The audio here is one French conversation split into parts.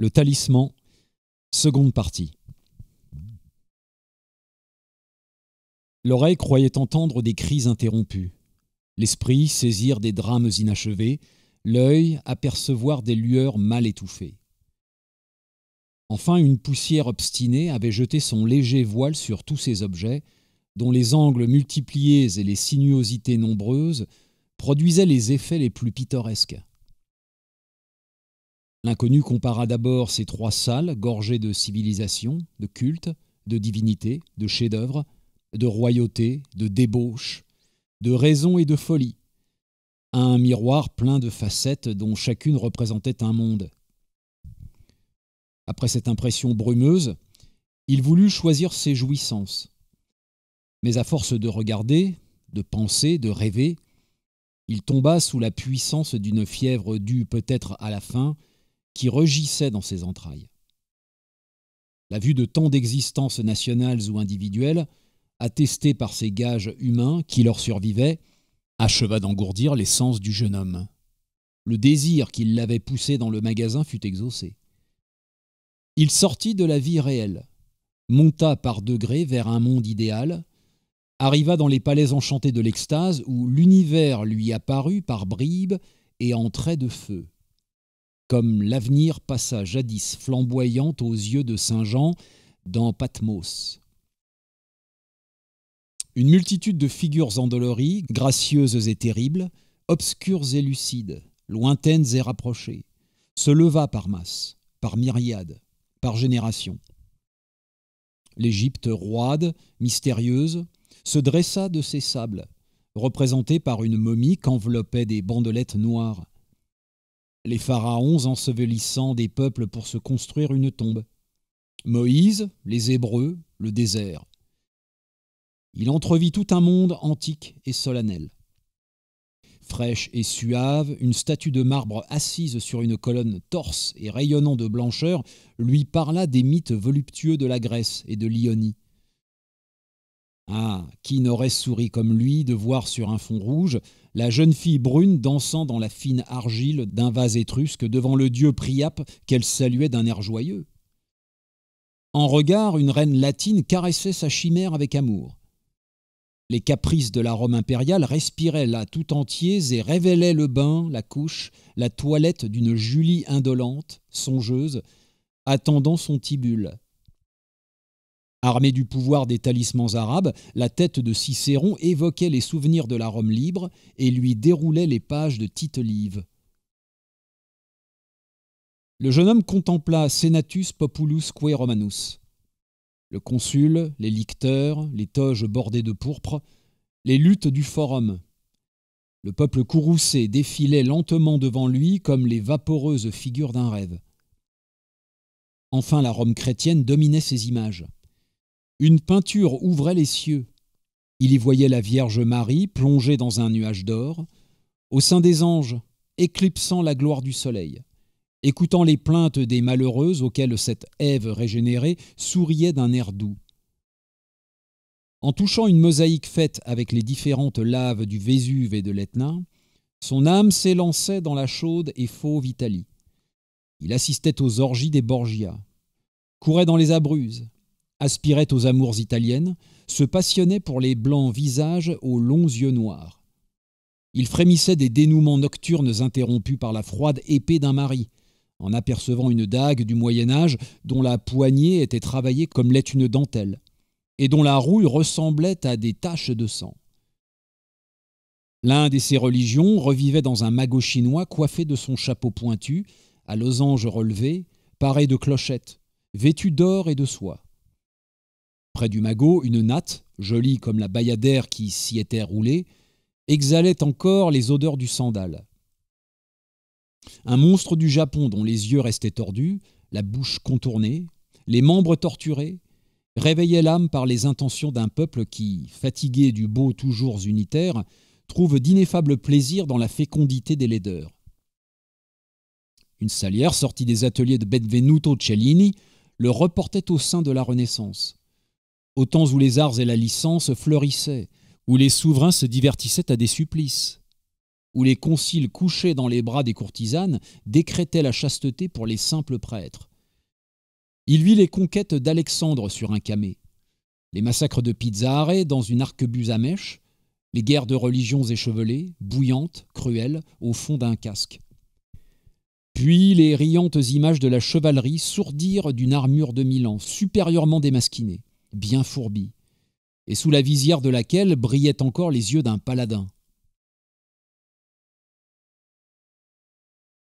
Le talisman, seconde partie. L'oreille croyait entendre des cris interrompus, l'esprit saisir des drames inachevés, l'œil apercevoir des lueurs mal étouffées. Enfin, une poussière obstinée avait jeté son léger voile sur tous ces objets, dont les angles multipliés et les sinuosités nombreuses produisaient les effets les plus pittoresques. L'inconnu compara d'abord ces trois salles gorgées de civilisation, de culte, de divinité, de chefs-d'œuvre, de royauté, de débauche, de raison et de folie, à un miroir plein de facettes dont chacune représentait un monde. Après cette impression brumeuse, il voulut choisir ses jouissances. Mais à force de regarder, de penser, de rêver, il tomba sous la puissance d'une fièvre due peut-être à la faim, qui rugissait dans ses entrailles. La vue de tant d'existences nationales ou individuelles, attestées par ces gages humains qui leur survivaient, acheva d'engourdir les sens du jeune homme. Le désir qui l'avait poussé dans le magasin fut exaucé. Il sortit de la vie réelle, monta par degrés vers un monde idéal, arriva dans les palais enchantés de l'extase où l'univers lui apparut par bribes et en traits de feu comme l'avenir passa jadis flamboyant aux yeux de Saint Jean dans Patmos. Une multitude de figures endolories, gracieuses et terribles, obscures et lucides, lointaines et rapprochées, se leva par masse, par myriades, par générations. L'Égypte roide, mystérieuse, se dressa de ses sables, représentée par une momie qu'enveloppait des bandelettes noires, les pharaons ensevelissant des peuples pour se construire une tombe. Moïse, les Hébreux, le désert. Il entrevit tout un monde antique et solennel. Fraîche et suave, une statue de marbre assise sur une colonne torse et rayonnant de blancheur lui parla des mythes voluptueux de la Grèce et de l'Ionie. Ah, qui n'aurait souri comme lui de voir sur un fond rouge la jeune fille brune dansant dans la fine argile d'un vase étrusque devant le dieu Priape qu'elle saluait d'un air joyeux. En regard, une reine latine caressait sa chimère avec amour. Les caprices de la Rome impériale respiraient là tout entiers et révélaient le bain, la couche, la toilette d'une Julie indolente, songeuse, attendant son Tibule. Armé du pouvoir des talismans arabes, la tête de Cicéron évoquait les souvenirs de la Rome libre et lui déroulait les pages de Tite Live. Le jeune homme contempla Senatus Populus Queromanus. Romanus. Le consul, les licteurs, les toges bordées de pourpre, les luttes du forum. Le peuple courroucé défilait lentement devant lui comme les vaporeuses figures d'un rêve. Enfin, la Rome chrétienne dominait ses images. Une peinture ouvrait les cieux. Il y voyait la Vierge Marie plongée dans un nuage d'or, au sein des anges, éclipsant la gloire du soleil. Écoutant les plaintes des malheureuses auxquelles cette Ève régénérée souriait d'un air doux. En touchant une mosaïque faite avec les différentes laves du Vésuve et de l'Etna, son âme s'élançait dans la chaude et fauve Italie. Il assistait aux orgies des Borgia, courait dans les abruzes aspirait aux amours italiennes, se passionnait pour les blancs visages aux longs yeux noirs. Il frémissait des dénouements nocturnes interrompus par la froide épée d'un mari, en apercevant une dague du Moyen Âge dont la poignée était travaillée comme l'est une dentelle, et dont la rouille ressemblait à des taches de sang. L'un de ces religions revivait dans un magot chinois coiffé de son chapeau pointu, à losanges relevé, paré de clochettes, vêtu d'or et de soie. Près du magot, une natte, jolie comme la bayadère qui s'y était roulée, exhalait encore les odeurs du sandal. Un monstre du Japon dont les yeux restaient tordus, la bouche contournée, les membres torturés, réveillait l'âme par les intentions d'un peuple qui, fatigué du beau toujours unitaire, trouve d'ineffables plaisirs dans la fécondité des laideurs. Une salière sortie des ateliers de Benvenuto Cellini le reportait au sein de la Renaissance aux temps où les arts et la licence fleurissaient, où les souverains se divertissaient à des supplices, où les conciles couchés dans les bras des courtisanes décrétaient la chasteté pour les simples prêtres. Il vit les conquêtes d'Alexandre sur un camé, les massacres de Pizzare dans une arquebuse à mèche, les guerres de religions échevelées, bouillantes, cruelles, au fond d'un casque. Puis les riantes images de la chevalerie sourdirent d'une armure de Milan, supérieurement démasquinée bien fourbi, et sous la visière de laquelle brillaient encore les yeux d'un paladin.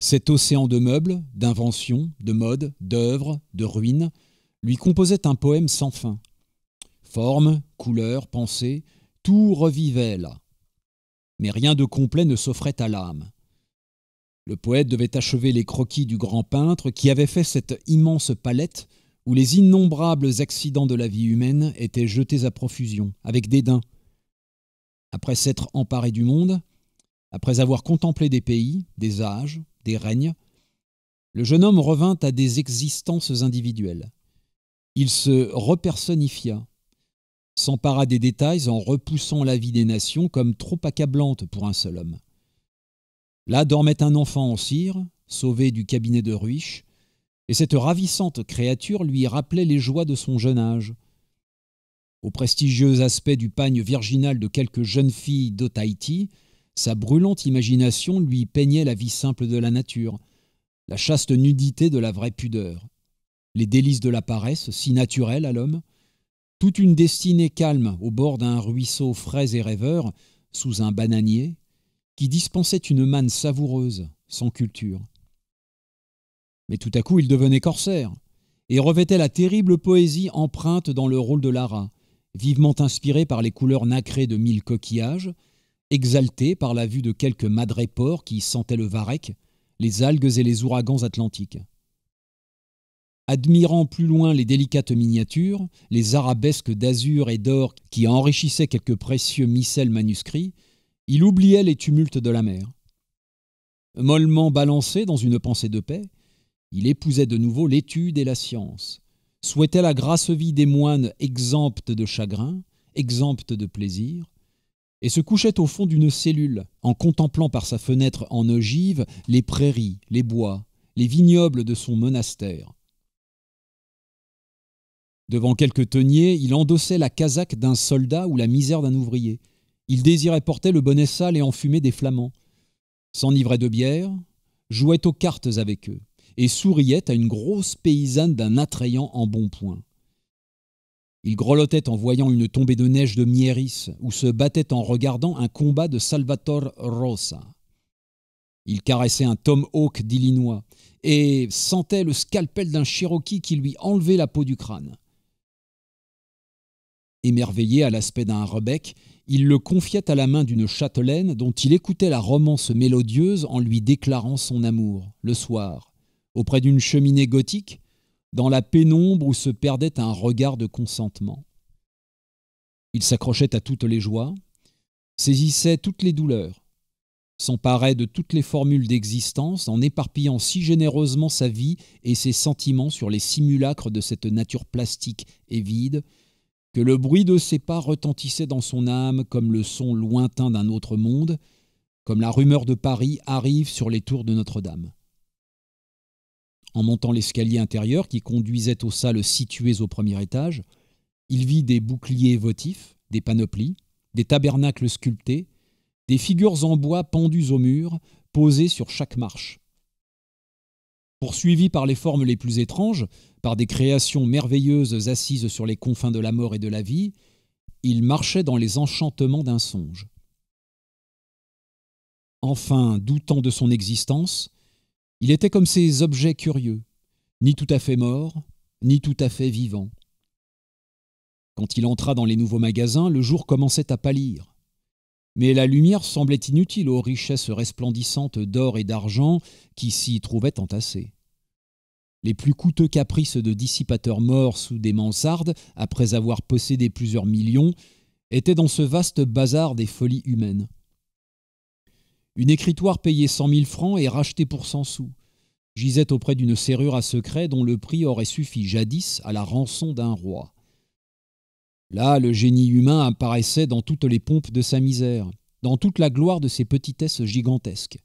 Cet océan de meubles, d'inventions, de modes, d'œuvres, de ruines, lui composait un poème sans fin. Formes, couleurs, pensées, tout revivait là. Mais rien de complet ne s'offrait à l'âme. Le poète devait achever les croquis du grand peintre qui avait fait cette immense palette où les innombrables accidents de la vie humaine étaient jetés à profusion, avec dédain. Après s'être emparé du monde, après avoir contemplé des pays, des âges, des règnes, le jeune homme revint à des existences individuelles. Il se repersonnifia, s'empara des détails en repoussant la vie des nations comme trop accablante pour un seul homme. Là dormait un enfant en cire, sauvé du cabinet de ruiche et cette ravissante créature lui rappelait les joies de son jeune âge. Au prestigieux aspect du pagne virginal de quelques jeunes filles d'Otaïti, sa brûlante imagination lui peignait la vie simple de la nature, la chaste nudité de la vraie pudeur, les délices de la paresse, si naturelles à l'homme, toute une destinée calme au bord d'un ruisseau frais et rêveur, sous un bananier, qui dispensait une manne savoureuse, sans culture. Mais tout à coup, il devenait corsaire et revêtait la terrible poésie empreinte dans le rôle de Lara, vivement inspirée par les couleurs nacrées de mille coquillages, exaltée par la vue de quelques madrépores qui sentaient le varech, les algues et les ouragans atlantiques. Admirant plus loin les délicates miniatures, les arabesques d'azur et d'or qui enrichissaient quelques précieux missels manuscrits, il oubliait les tumultes de la mer. Mollement balancé dans une pensée de paix, il épousait de nouveau l'étude et la science, souhaitait la grasse vie des moines exemptes de chagrin, exemptes de plaisir, et se couchait au fond d'une cellule, en contemplant par sa fenêtre en ogive les prairies, les bois, les vignobles de son monastère. Devant quelques teniers, il endossait la casaque d'un soldat ou la misère d'un ouvrier. Il désirait porter le bonnet sale et enfumé des flamands. S'enivrait de bière, jouait aux cartes avec eux et souriait à une grosse paysanne d'un attrayant point. Il grelottait en voyant une tombée de neige de Mieris, ou se battait en regardant un combat de Salvatore Rosa. Il caressait un Tom Hawk d'Illinois et sentait le scalpel d'un Cherokee qui lui enlevait la peau du crâne. Émerveillé à l'aspect d'un rebec, il le confiait à la main d'une châtelaine dont il écoutait la romance mélodieuse en lui déclarant son amour, le soir, auprès d'une cheminée gothique, dans la pénombre où se perdait un regard de consentement. Il s'accrochait à toutes les joies, saisissait toutes les douleurs, s'emparait de toutes les formules d'existence en éparpillant si généreusement sa vie et ses sentiments sur les simulacres de cette nature plastique et vide, que le bruit de ses pas retentissait dans son âme comme le son lointain d'un autre monde, comme la rumeur de Paris arrive sur les tours de Notre-Dame en montant l'escalier intérieur qui conduisait aux salles situées au premier étage. Il vit des boucliers votifs, des panoplies, des tabernacles sculptés, des figures en bois pendues au mur, posées sur chaque marche. Poursuivi par les formes les plus étranges, par des créations merveilleuses assises sur les confins de la mort et de la vie, il marchait dans les enchantements d'un songe. Enfin, doutant de son existence, il était comme ces objets curieux, ni tout à fait morts, ni tout à fait vivants. Quand il entra dans les nouveaux magasins, le jour commençait à pâlir. Mais la lumière semblait inutile aux richesses resplendissantes d'or et d'argent qui s'y trouvaient entassées. Les plus coûteux caprices de dissipateurs morts sous des mansardes, après avoir possédé plusieurs millions, étaient dans ce vaste bazar des folies humaines. Une écritoire payée cent mille francs et rachetée pour 100 sous gisait auprès d'une serrure à secret dont le prix aurait suffi jadis à la rançon d'un roi. Là, le génie humain apparaissait dans toutes les pompes de sa misère, dans toute la gloire de ses petitesses gigantesques.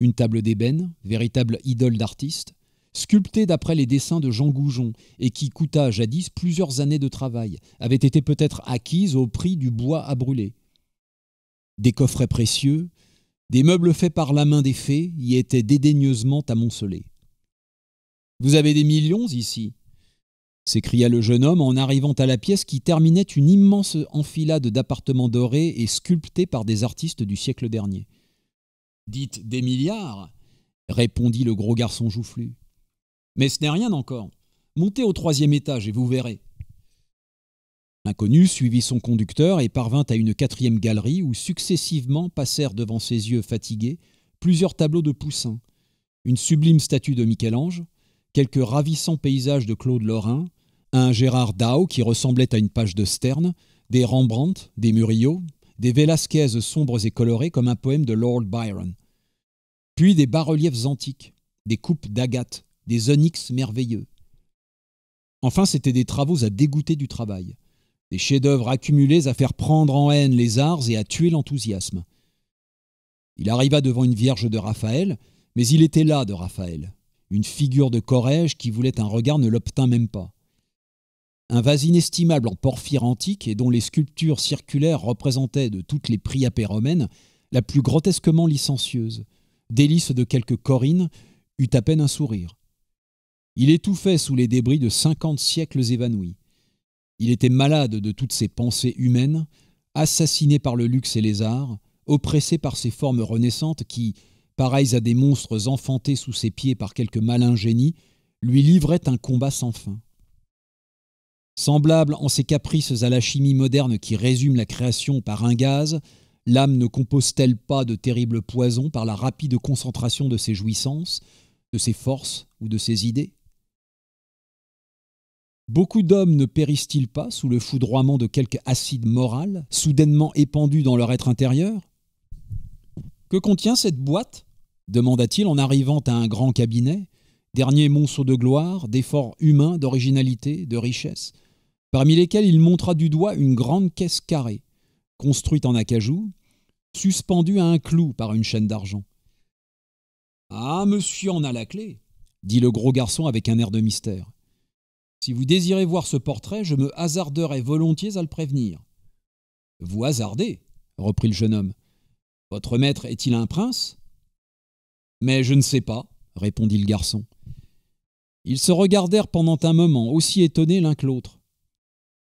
Une table d'ébène, véritable idole d'artiste, sculptée d'après les dessins de Jean Goujon et qui coûta jadis plusieurs années de travail, avait été peut-être acquise au prix du bois à brûler. Des coffrets précieux, des meubles faits par la main des fées y étaient dédaigneusement amoncelés. Vous avez des millions ici s'écria le jeune homme en arrivant à la pièce qui terminait une immense enfilade d'appartements dorés et sculptés par des artistes du siècle dernier. Dites des milliards répondit le gros garçon joufflu. Mais ce n'est rien encore. Montez au troisième étage et vous verrez. L'inconnu suivit son conducteur et parvint à une quatrième galerie où successivement passèrent devant ses yeux fatigués plusieurs tableaux de Poussin, une sublime statue de Michel-Ange, quelques ravissants paysages de Claude Lorrain, un Gérard Dao qui ressemblait à une page de Sterne, des Rembrandt, des Murillo, des Velasquez sombres et colorés comme un poème de Lord Byron. Puis des bas-reliefs antiques, des coupes d'agate, des onyx merveilleux. Enfin, c'étaient des travaux à dégoûter du travail des chefs-d'œuvre accumulés à faire prendre en haine les arts et à tuer l'enthousiasme. Il arriva devant une vierge de Raphaël, mais il était là de Raphaël, une figure de corrège qui voulait un regard ne l'obtint même pas. Un vase inestimable en porphyre antique et dont les sculptures circulaires représentaient de toutes les priapées romaines la plus grotesquement licencieuse, délice de quelques corines, eut à peine un sourire. Il étouffait sous les débris de cinquante siècles évanouis. Il était malade de toutes ses pensées humaines, assassiné par le luxe et les arts, oppressé par ces formes renaissantes qui, pareilles à des monstres enfantés sous ses pieds par quelque malin génie, lui livraient un combat sans fin. Semblable en ses caprices à la chimie moderne qui résume la création par un gaz, l'âme ne compose-t-elle pas de terribles poisons par la rapide concentration de ses jouissances, de ses forces ou de ses idées Beaucoup d'hommes ne périssent-ils pas sous le foudroiement de quelque acide moral, soudainement épandu dans leur être intérieur Que contient cette boîte demanda-t-il en arrivant à un grand cabinet, dernier monceau de gloire, d'efforts humains, d'originalité, de richesse, parmi lesquels il montra du doigt une grande caisse carrée, construite en acajou, suspendue à un clou par une chaîne d'argent. Ah, monsieur en a la clé, dit le gros garçon avec un air de mystère. Si vous désirez voir ce portrait, je me hasarderai volontiers à le prévenir. Vous hasardez, reprit le jeune homme. Votre maître est-il un prince Mais je ne sais pas, répondit le garçon. Ils se regardèrent pendant un moment, aussi étonnés l'un que l'autre.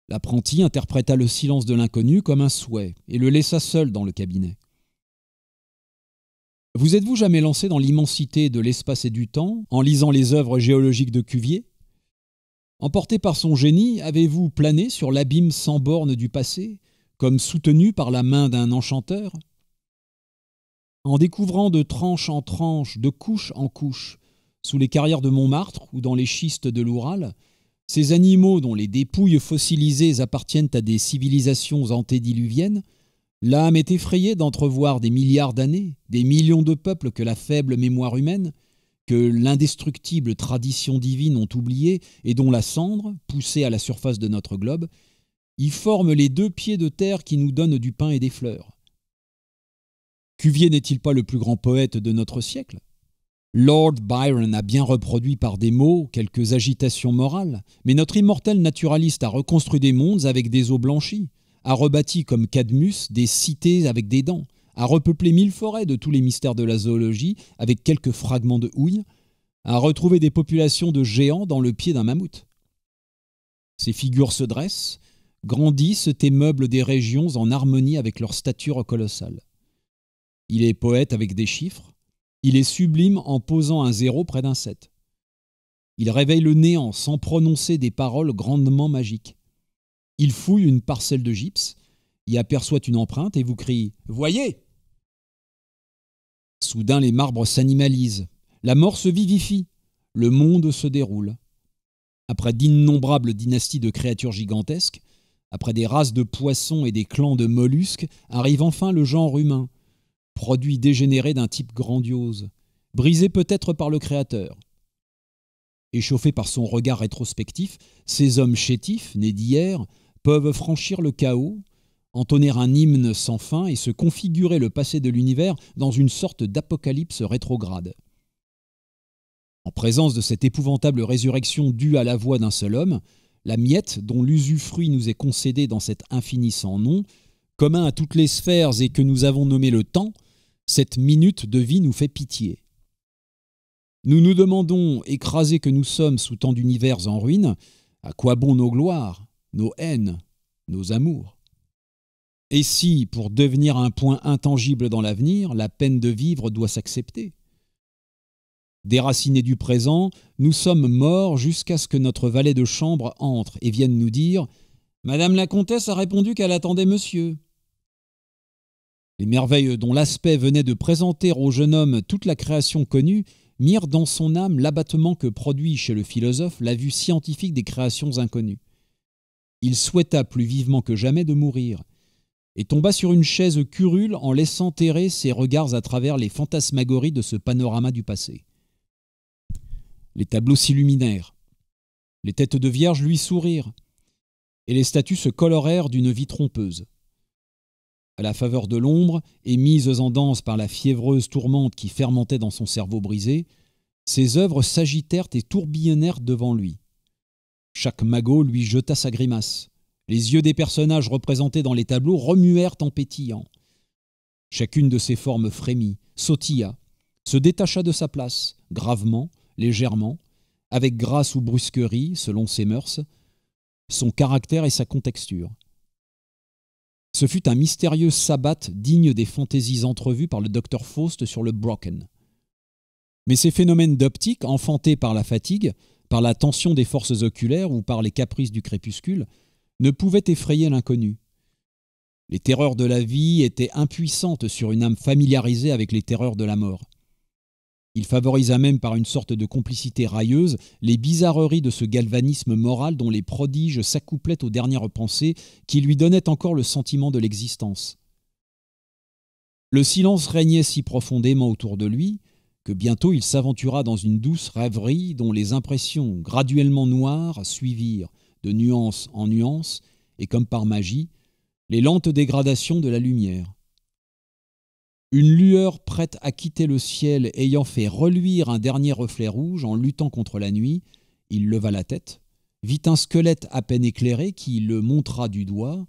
L'apprenti interpréta le silence de l'inconnu comme un souhait et le laissa seul dans le cabinet. Vous êtes-vous jamais lancé dans l'immensité de l'espace et du temps en lisant les œuvres géologiques de Cuvier Emporté par son génie, avez-vous plané sur l'abîme sans borne du passé, comme soutenu par la main d'un enchanteur En découvrant de tranche en tranche, de couche en couche, sous les carrières de Montmartre ou dans les schistes de l'Oural, ces animaux dont les dépouilles fossilisées appartiennent à des civilisations antédiluviennes, l'âme est effrayée d'entrevoir des milliards d'années, des millions de peuples que la faible mémoire humaine, que l'indestructible tradition divine ont oublié et dont la cendre, poussée à la surface de notre globe, y forme les deux pieds de terre qui nous donnent du pain et des fleurs. Cuvier n'est-il pas le plus grand poète de notre siècle Lord Byron a bien reproduit par des mots quelques agitations morales, mais notre immortel naturaliste a reconstruit des mondes avec des eaux blanchies, a rebâti comme Cadmus des cités avec des dents, à repeupler mille forêts de tous les mystères de la zoologie avec quelques fragments de houille, à retrouver des populations de géants dans le pied d'un mammouth. Ces figures se dressent, grandissent et meublent des régions en harmonie avec leur stature colossale. Il est poète avec des chiffres, il est sublime en posant un zéro près d'un sept. Il réveille le néant sans prononcer des paroles grandement magiques. Il fouille une parcelle de gypse, y aperçoit une empreinte et vous crie ⁇ Voyez !⁇ Soudain les marbres s'animalisent, la mort se vivifie, le monde se déroule. Après d'innombrables dynasties de créatures gigantesques, après des races de poissons et des clans de mollusques, arrive enfin le genre humain, produit dégénéré d'un type grandiose, brisé peut-être par le Créateur. Échauffés par son regard rétrospectif, ces hommes chétifs, nés d'hier, peuvent franchir le chaos, entonner un hymne sans fin et se configurer le passé de l'univers dans une sorte d'apocalypse rétrograde. En présence de cette épouvantable résurrection due à la voix d'un seul homme, la miette dont l'usufruit nous est concédé dans cet infini sans nom, commun à toutes les sphères et que nous avons nommé le temps, cette minute de vie nous fait pitié. Nous nous demandons, écrasés que nous sommes sous tant d'univers en ruine, à quoi bon nos gloires, nos haines, nos amours et si, pour devenir un point intangible dans l'avenir, la peine de vivre doit s'accepter Déracinés du présent, nous sommes morts jusqu'à ce que notre valet de chambre entre et vienne nous dire Madame la comtesse a répondu qu'elle attendait monsieur. Les merveilles dont l'aspect venait de présenter au jeune homme toute la création connue mirent dans son âme l'abattement que produit chez le philosophe la vue scientifique des créations inconnues. Il souhaita plus vivement que jamais de mourir, et tomba sur une chaise curule en laissant errer ses regards à travers les fantasmagories de ce panorama du passé. Les tableaux s'illuminèrent, les têtes de vierges lui sourirent, et les statues se colorèrent d'une vie trompeuse. À la faveur de l'ombre, et mises en danse par la fiévreuse tourmente qui fermentait dans son cerveau brisé, ses œuvres s'agitèrent et tourbillonnèrent devant lui. Chaque magot lui jeta sa grimace. Les yeux des personnages représentés dans les tableaux remuèrent en pétillant. Chacune de ces formes frémit, sautilla, se détacha de sa place, gravement, légèrement, avec grâce ou brusquerie, selon ses mœurs, son caractère et sa contexture. Ce fut un mystérieux sabbat digne des fantaisies entrevues par le docteur Faust sur le Brocken. Mais ces phénomènes d'optique, enfantés par la fatigue, par la tension des forces oculaires ou par les caprices du crépuscule, ne pouvait effrayer l'inconnu. Les terreurs de la vie étaient impuissantes sur une âme familiarisée avec les terreurs de la mort. Il favorisa même par une sorte de complicité railleuse les bizarreries de ce galvanisme moral dont les prodiges s'accouplaient aux dernières pensées qui lui donnaient encore le sentiment de l'existence. Le silence régnait si profondément autour de lui que bientôt il s'aventura dans une douce rêverie dont les impressions graduellement noires suivirent, de nuance en nuance, et comme par magie, les lentes dégradations de la lumière. Une lueur prête à quitter le ciel ayant fait reluire un dernier reflet rouge en luttant contre la nuit, il leva la tête, vit un squelette à peine éclairé qui le montra du doigt,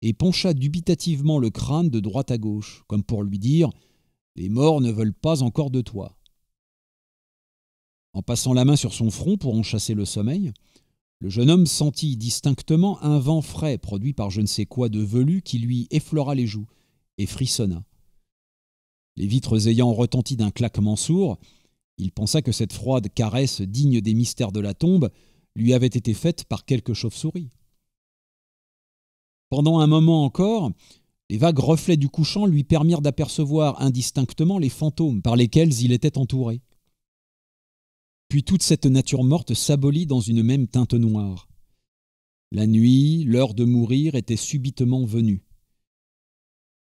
et pencha dubitativement le crâne de droite à gauche, comme pour lui dire Les morts ne veulent pas encore de toi. En passant la main sur son front pour en chasser le sommeil, le jeune homme sentit distinctement un vent frais produit par je ne sais quoi de velu qui lui effleura les joues et frissonna. Les vitres ayant retenti d'un claquement sourd, il pensa que cette froide caresse digne des mystères de la tombe lui avait été faite par quelque chauve-souris. Pendant un moment encore, les vagues reflets du couchant lui permirent d'apercevoir indistinctement les fantômes par lesquels il était entouré. Puis toute cette nature morte s'abolit dans une même teinte noire. La nuit, l'heure de mourir était subitement venue.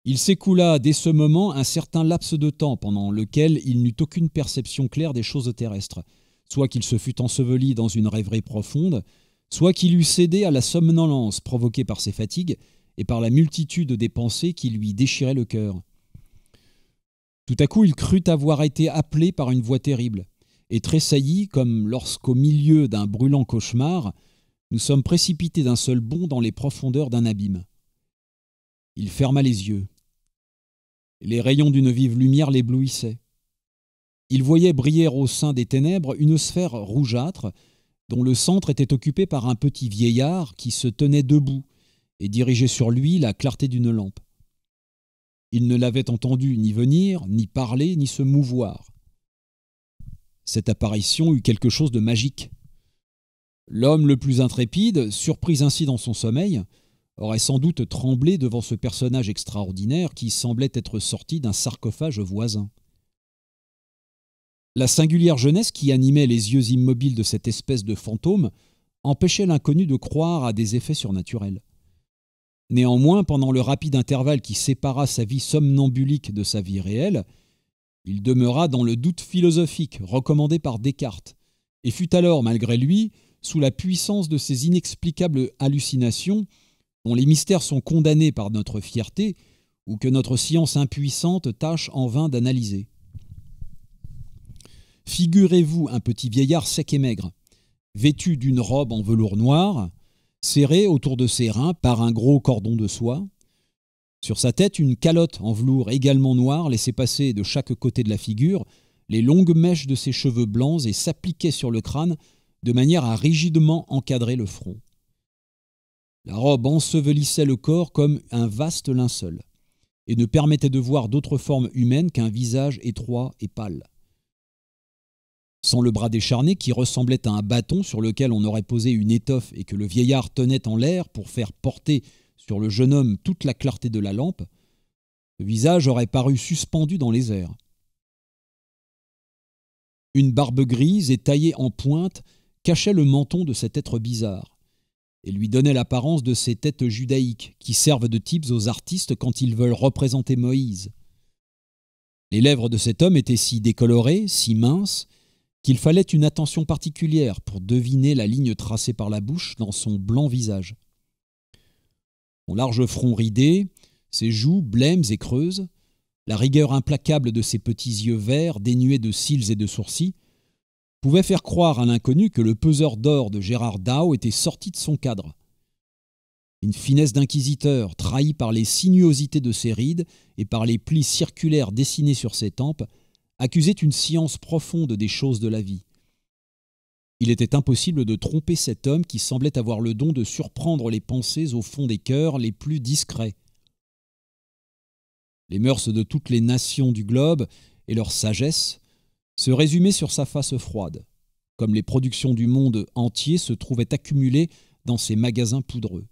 Il s'écoula dès ce moment un certain laps de temps pendant lequel il n'eut aucune perception claire des choses terrestres, soit qu'il se fût enseveli dans une rêverie profonde, soit qu'il eût cédé à la somnolence provoquée par ses fatigues et par la multitude des pensées qui lui déchiraient le cœur. Tout à coup il crut avoir été appelé par une voix terrible et tressaillit comme lorsqu'au milieu d'un brûlant cauchemar, nous sommes précipités d'un seul bond dans les profondeurs d'un abîme. Il ferma les yeux. Les rayons d'une vive lumière l'éblouissaient. Il voyait briller au sein des ténèbres une sphère rougeâtre dont le centre était occupé par un petit vieillard qui se tenait debout et dirigeait sur lui la clarté d'une lampe. Il ne l'avait entendu ni venir, ni parler, ni se mouvoir cette apparition eut quelque chose de magique. L'homme le plus intrépide, surpris ainsi dans son sommeil, aurait sans doute tremblé devant ce personnage extraordinaire qui semblait être sorti d'un sarcophage voisin. La singulière jeunesse qui animait les yeux immobiles de cette espèce de fantôme empêchait l'inconnu de croire à des effets surnaturels. Néanmoins, pendant le rapide intervalle qui sépara sa vie somnambulique de sa vie réelle, il demeura dans le doute philosophique recommandé par Descartes, et fut alors, malgré lui, sous la puissance de ces inexplicables hallucinations, dont les mystères sont condamnés par notre fierté, ou que notre science impuissante tâche en vain d'analyser. Figurez-vous un petit vieillard sec et maigre, vêtu d'une robe en velours noir, serré autour de ses reins par un gros cordon de soie, sur sa tête, une calotte en velours également noire laissait passer de chaque côté de la figure les longues mèches de ses cheveux blancs et s'appliquait sur le crâne de manière à rigidement encadrer le front. La robe ensevelissait le corps comme un vaste linceul et ne permettait de voir d'autres formes humaines qu'un visage étroit et pâle. Sans le bras décharné qui ressemblait à un bâton sur lequel on aurait posé une étoffe et que le vieillard tenait en l'air pour faire porter sur le jeune homme toute la clarté de la lampe, le visage aurait paru suspendu dans les airs. Une barbe grise et taillée en pointe cachait le menton de cet être bizarre et lui donnait l'apparence de ces têtes judaïques qui servent de types aux artistes quand ils veulent représenter Moïse. Les lèvres de cet homme étaient si décolorées, si minces, qu'il fallait une attention particulière pour deviner la ligne tracée par la bouche dans son blanc visage. Son large front ridé, ses joues blêmes et creuses, la rigueur implacable de ses petits yeux verts dénués de cils et de sourcils, pouvaient faire croire à l'inconnu que le peseur d'or de Gérard Dao était sorti de son cadre. Une finesse d'inquisiteur, trahie par les sinuosités de ses rides et par les plis circulaires dessinés sur ses tempes, accusait une science profonde des choses de la vie. Il était impossible de tromper cet homme qui semblait avoir le don de surprendre les pensées au fond des cœurs les plus discrets. Les mœurs de toutes les nations du globe et leur sagesse se résumaient sur sa face froide, comme les productions du monde entier se trouvaient accumulées dans ses magasins poudreux.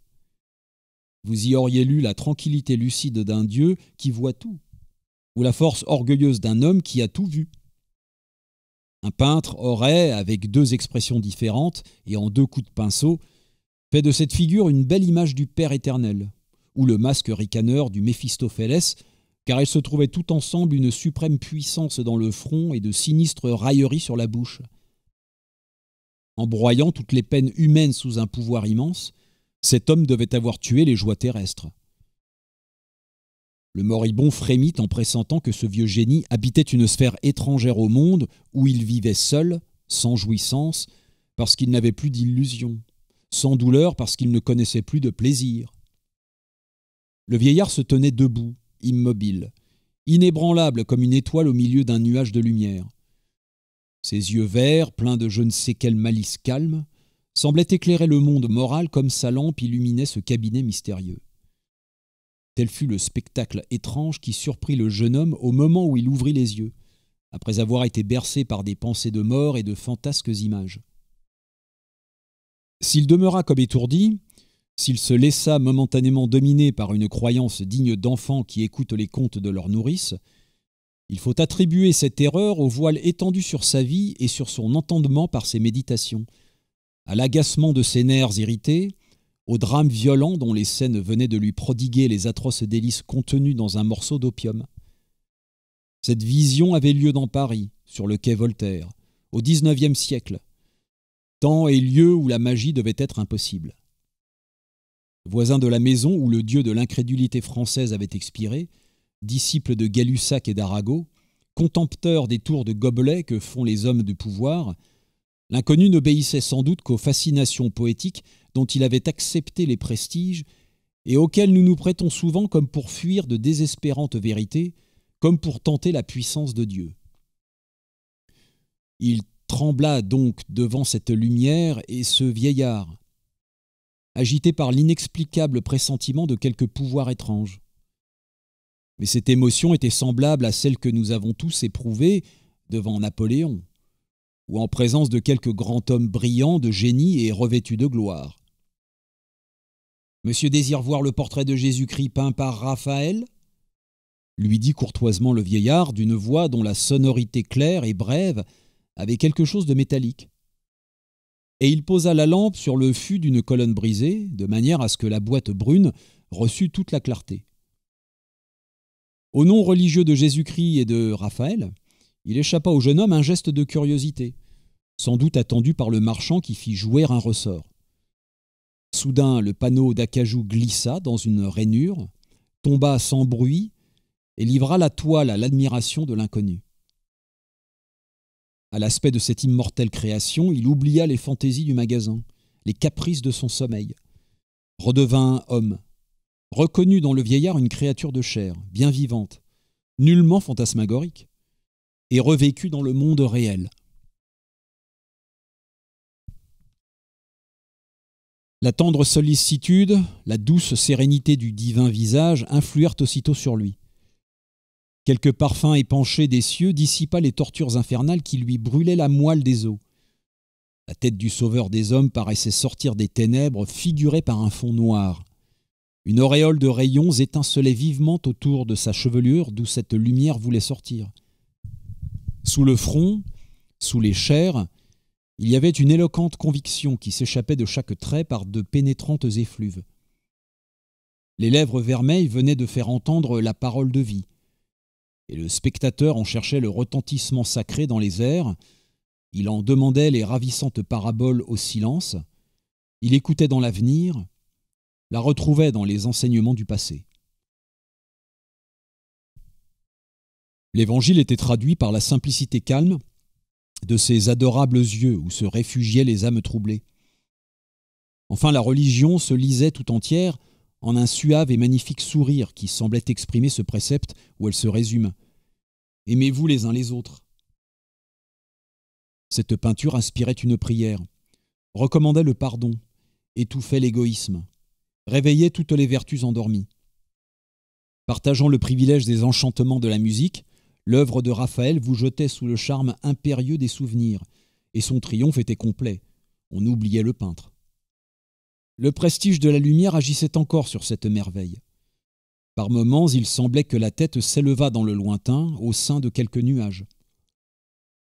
Vous y auriez lu la tranquillité lucide d'un Dieu qui voit tout, ou la force orgueilleuse d'un homme qui a tout vu. Un peintre aurait, avec deux expressions différentes et en deux coups de pinceau, fait de cette figure une belle image du Père éternel, ou le masque ricaneur du Méphistophélès, car elle se trouvait tout ensemble une suprême puissance dans le front et de sinistres railleries sur la bouche. En broyant toutes les peines humaines sous un pouvoir immense, cet homme devait avoir tué les joies terrestres. Le moribond frémit en pressentant que ce vieux génie habitait une sphère étrangère au monde où il vivait seul, sans jouissance, parce qu'il n'avait plus d'illusions, sans douleur parce qu'il ne connaissait plus de plaisir. Le vieillard se tenait debout, immobile, inébranlable comme une étoile au milieu d'un nuage de lumière. Ses yeux verts, pleins de je ne sais quelle malice calme, semblaient éclairer le monde moral comme sa lampe illuminait ce cabinet mystérieux. Tel fut le spectacle étrange qui surprit le jeune homme au moment où il ouvrit les yeux, après avoir été bercé par des pensées de mort et de fantasques images. S'il demeura comme étourdi, s'il se laissa momentanément dominer par une croyance digne d'enfants qui écoutent les contes de leur nourrice, il faut attribuer cette erreur au voile étendu sur sa vie et sur son entendement par ses méditations, à l'agacement de ses nerfs irrités, au drame violent dont les scènes venaient de lui prodiguer les atroces délices contenues dans un morceau d'opium. Cette vision avait lieu dans Paris, sur le quai Voltaire, au XIXe siècle, temps et lieu où la magie devait être impossible. Voisin de la maison où le dieu de l'incrédulité française avait expiré, disciple de Galussac et d'Arago, contempteur des tours de gobelets que font les hommes du pouvoir, L'inconnu n'obéissait sans doute qu'aux fascinations poétiques dont il avait accepté les prestiges et auxquelles nous nous prêtons souvent comme pour fuir de désespérantes vérités, comme pour tenter la puissance de Dieu. Il trembla donc devant cette lumière et ce vieillard, agité par l'inexplicable pressentiment de quelque pouvoir étrange. Mais cette émotion était semblable à celle que nous avons tous éprouvée devant Napoléon, ou en présence de quelque grand homme brillant de génie et revêtu de gloire. Monsieur désire voir le portrait de Jésus-Christ peint par Raphaël lui dit courtoisement le vieillard d'une voix dont la sonorité claire et brève avait quelque chose de métallique. Et il posa la lampe sur le fût d'une colonne brisée, de manière à ce que la boîte brune reçût toute la clarté. Au nom religieux de Jésus-Christ et de Raphaël, il échappa au jeune homme un geste de curiosité, sans doute attendu par le marchand qui fit jouer un ressort. Soudain, le panneau d'acajou glissa dans une rainure, tomba sans bruit et livra la toile à l'admiration de l'inconnu. À l'aspect de cette immortelle création, il oublia les fantaisies du magasin, les caprices de son sommeil, redevint homme, reconnut dans le vieillard une créature de chair, bien vivante, nullement fantasmagorique, et revécu dans le monde réel. La tendre sollicitude, la douce sérénité du divin visage influèrent aussitôt sur lui. Quelques parfums épanchés des cieux dissipa les tortures infernales qui lui brûlaient la moelle des os. La tête du Sauveur des hommes paraissait sortir des ténèbres, figurées par un fond noir. Une auréole de rayons étincelait vivement autour de sa chevelure, d'où cette lumière voulait sortir. Sous le front, sous les chairs, il y avait une éloquente conviction qui s'échappait de chaque trait par de pénétrantes effluves. Les lèvres vermeilles venaient de faire entendre la parole de vie, et le spectateur en cherchait le retentissement sacré dans les airs, il en demandait les ravissantes paraboles au silence, il écoutait dans l'avenir, la retrouvait dans les enseignements du passé. L'évangile était traduit par la simplicité calme de ces adorables yeux où se réfugiaient les âmes troublées. Enfin, la religion se lisait tout entière en un suave et magnifique sourire qui semblait exprimer ce précepte où elle se résume. Aimez-vous les uns les autres. Cette peinture inspirait une prière, recommandait le pardon, étouffait l'égoïsme, réveillait toutes les vertus endormies. Partageant le privilège des enchantements de la musique, L'œuvre de Raphaël vous jetait sous le charme impérieux des souvenirs, et son triomphe était complet. On oubliait le peintre. Le prestige de la lumière agissait encore sur cette merveille. Par moments, il semblait que la tête s'élevât dans le lointain, au sein de quelques nuages.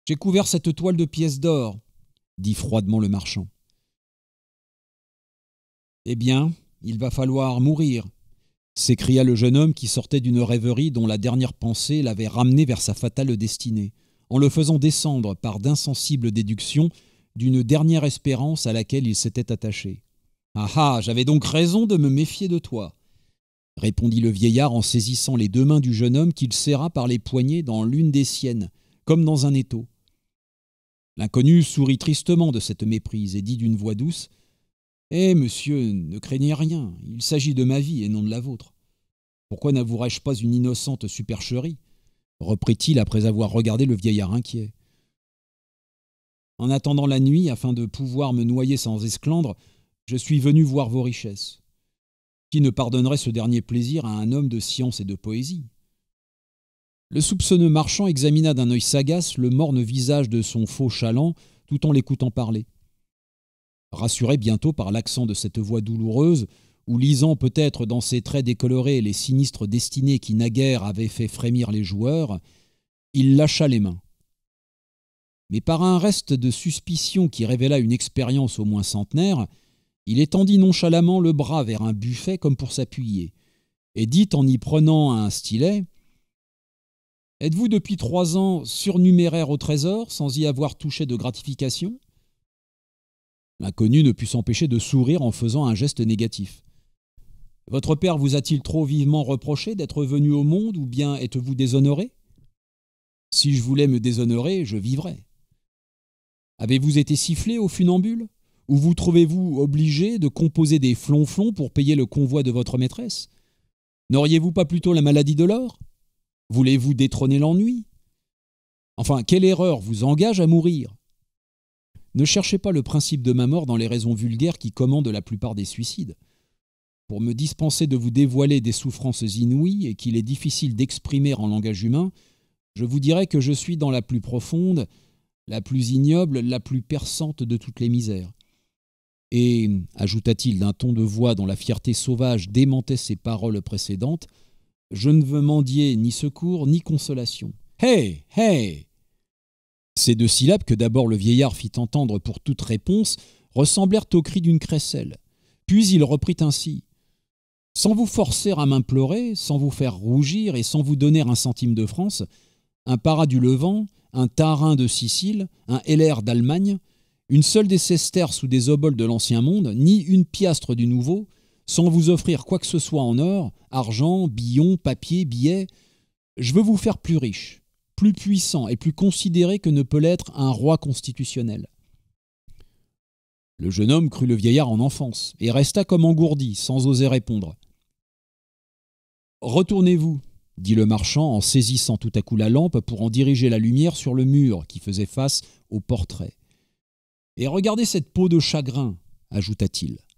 J'ai couvert cette toile de pièces d'or, dit froidement le marchand. Eh bien, il va falloir mourir, s'écria le jeune homme qui sortait d'une rêverie dont la dernière pensée l'avait ramené vers sa fatale destinée, en le faisant descendre par d'insensibles déductions d'une dernière espérance à laquelle il s'était attaché. Ah ah, j'avais donc raison de me méfier de toi répondit le vieillard en saisissant les deux mains du jeune homme qu'il serra par les poignets dans l'une des siennes, comme dans un étau. L'inconnu sourit tristement de cette méprise et dit d'une voix douce eh, monsieur, ne craignez rien, il s'agit de ma vie et non de la vôtre. Pourquoi n'avouerais-je pas une innocente supercherie reprit-il après avoir regardé le vieillard inquiet. En attendant la nuit, afin de pouvoir me noyer sans esclandre, je suis venu voir vos richesses. Qui ne pardonnerait ce dernier plaisir à un homme de science et de poésie Le soupçonneux marchand examina d'un œil sagace le morne visage de son faux chaland tout en l'écoutant parler rassuré bientôt par l'accent de cette voix douloureuse, ou lisant peut-être dans ses traits décolorés les sinistres destinées qui naguère avaient fait frémir les joueurs, il lâcha les mains. Mais par un reste de suspicion qui révéla une expérience au moins centenaire, il étendit nonchalamment le bras vers un buffet comme pour s'appuyer, et dit en y prenant un stylet Êtes-vous depuis trois ans surnuméraire au trésor sans y avoir touché de gratification L'inconnu ne put s'empêcher de sourire en faisant un geste négatif. Votre père vous a-t-il trop vivement reproché d'être venu au monde ou bien êtes-vous déshonoré Si je voulais me déshonorer, je vivrais. Avez-vous été sifflé au funambule Ou vous trouvez-vous obligé de composer des flonflons pour payer le convoi de votre maîtresse N'auriez-vous pas plutôt la maladie de l'or Voulez-vous détrôner l'ennui Enfin, quelle erreur vous engage à mourir ne cherchez pas le principe de ma mort dans les raisons vulgaires qui commandent la plupart des suicides. Pour me dispenser de vous dévoiler des souffrances inouïes et qu'il est difficile d'exprimer en langage humain, je vous dirai que je suis dans la plus profonde, la plus ignoble, la plus perçante de toutes les misères. Et, ajouta-t-il d'un ton de voix dont la fierté sauvage démentait ses paroles précédentes, je ne veux mendier ni secours ni consolation. Hé, hé ces deux syllabes que d'abord le vieillard fit entendre pour toute réponse ressemblèrent au cri d'une crécelle. Puis il reprit ainsi. Sans vous forcer à m'implorer, sans vous faire rougir et sans vous donner un centime de France, un para du Levant, un tarin de Sicile, un LR d'Allemagne, une seule des sesterces ou des oboles de l'Ancien Monde, ni une piastre du Nouveau, sans vous offrir quoi que ce soit en or, argent, billons, papier, billets, je veux vous faire plus riche plus puissant et plus considéré que ne peut l'être un roi constitutionnel. Le jeune homme crut le vieillard en enfance et resta comme engourdi, sans oser répondre. Retournez-vous, dit le marchand en saisissant tout à coup la lampe pour en diriger la lumière sur le mur qui faisait face au portrait. Et regardez cette peau de chagrin, ajouta-t-il.